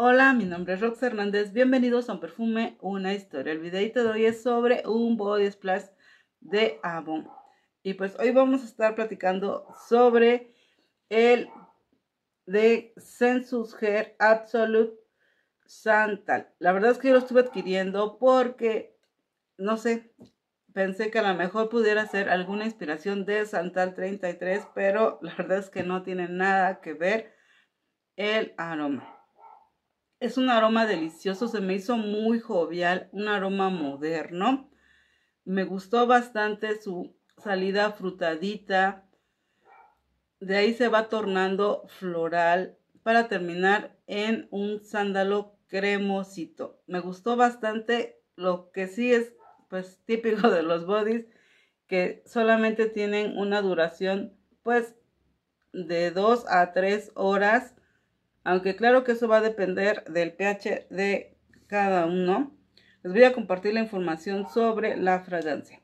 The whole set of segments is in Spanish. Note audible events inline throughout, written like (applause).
Hola, mi nombre es Rox Hernández, bienvenidos a Un Perfume, una historia. El videito de hoy es sobre un body splash de Avon. Y pues hoy vamos a estar platicando sobre el de Census Hair Absolute Santal. La verdad es que yo lo estuve adquiriendo porque, no sé, pensé que a lo mejor pudiera ser alguna inspiración de Santal 33, pero la verdad es que no tiene nada que ver el aroma. Es un aroma delicioso, se me hizo muy jovial, un aroma moderno. Me gustó bastante su salida frutadita. De ahí se va tornando floral para terminar en un sándalo cremosito. Me gustó bastante, lo que sí es pues típico de los bodies que solamente tienen una duración pues de 2 a 3 horas aunque claro que eso va a depender del pH de cada uno, les voy a compartir la información sobre la fragancia.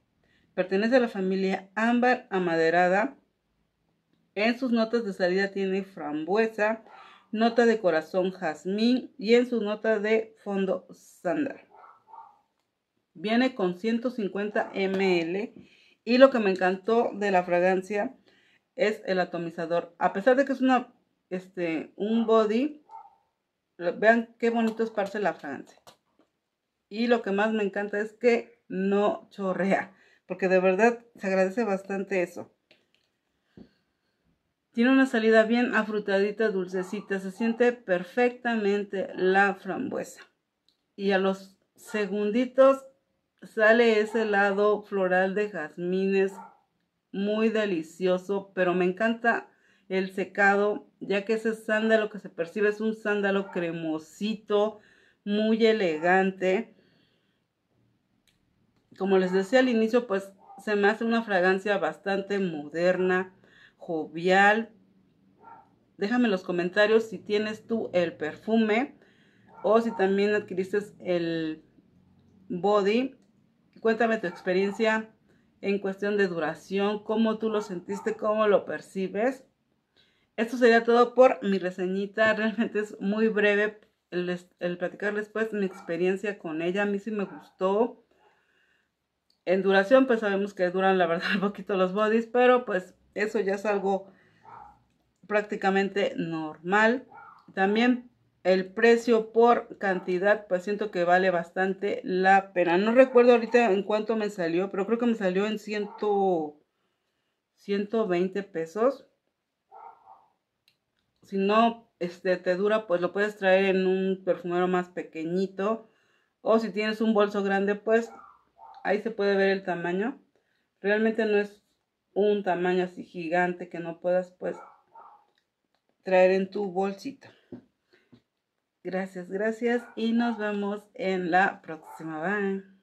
Pertenece a la familia ámbar amaderada. En sus notas de salida tiene frambuesa, nota de corazón jazmín y en su nota de fondo sandal. Viene con 150 ml y lo que me encantó de la fragancia es el atomizador. A pesar de que es una este, un body. Vean qué bonito esparce la fragancia. Y lo que más me encanta es que no chorrea. Porque de verdad se agradece bastante eso. Tiene una salida bien afrutadita, dulcecita. Se siente perfectamente la frambuesa. Y a los segunditos sale ese lado floral de jazmines. Muy delicioso. Pero me encanta el secado, ya que ese sándalo que se percibe es un sándalo cremosito, muy elegante. Como les decía al inicio, pues se me hace una fragancia bastante moderna, jovial. Déjame en los comentarios si tienes tú el perfume o si también adquiriste el body. Cuéntame tu experiencia en cuestión de duración, cómo tú lo sentiste, cómo lo percibes. Esto sería todo por mi reseñita. Realmente es muy breve el, platicarles pues, mi experiencia con ella. A mí sí me gustó. En duración, pues sabemos que duran la verdad un (laughs) poquito los bodies, pero pues eso ya es algo prácticamente normal. También el precio por cantidad, pues siento que vale bastante la pena. No recuerdo ahorita en cuánto me salió, pero creo que me salió en 120 pesos si no este, te dura, pues lo puedes traer en un perfumero más pequeñito. O si tienes un bolso grande, pues ahí se puede ver el tamaño. Realmente no es un tamaño así gigante que no puedas pues traer en tu bolsita. Gracias, gracias y nos vemos en la próxima. Bye.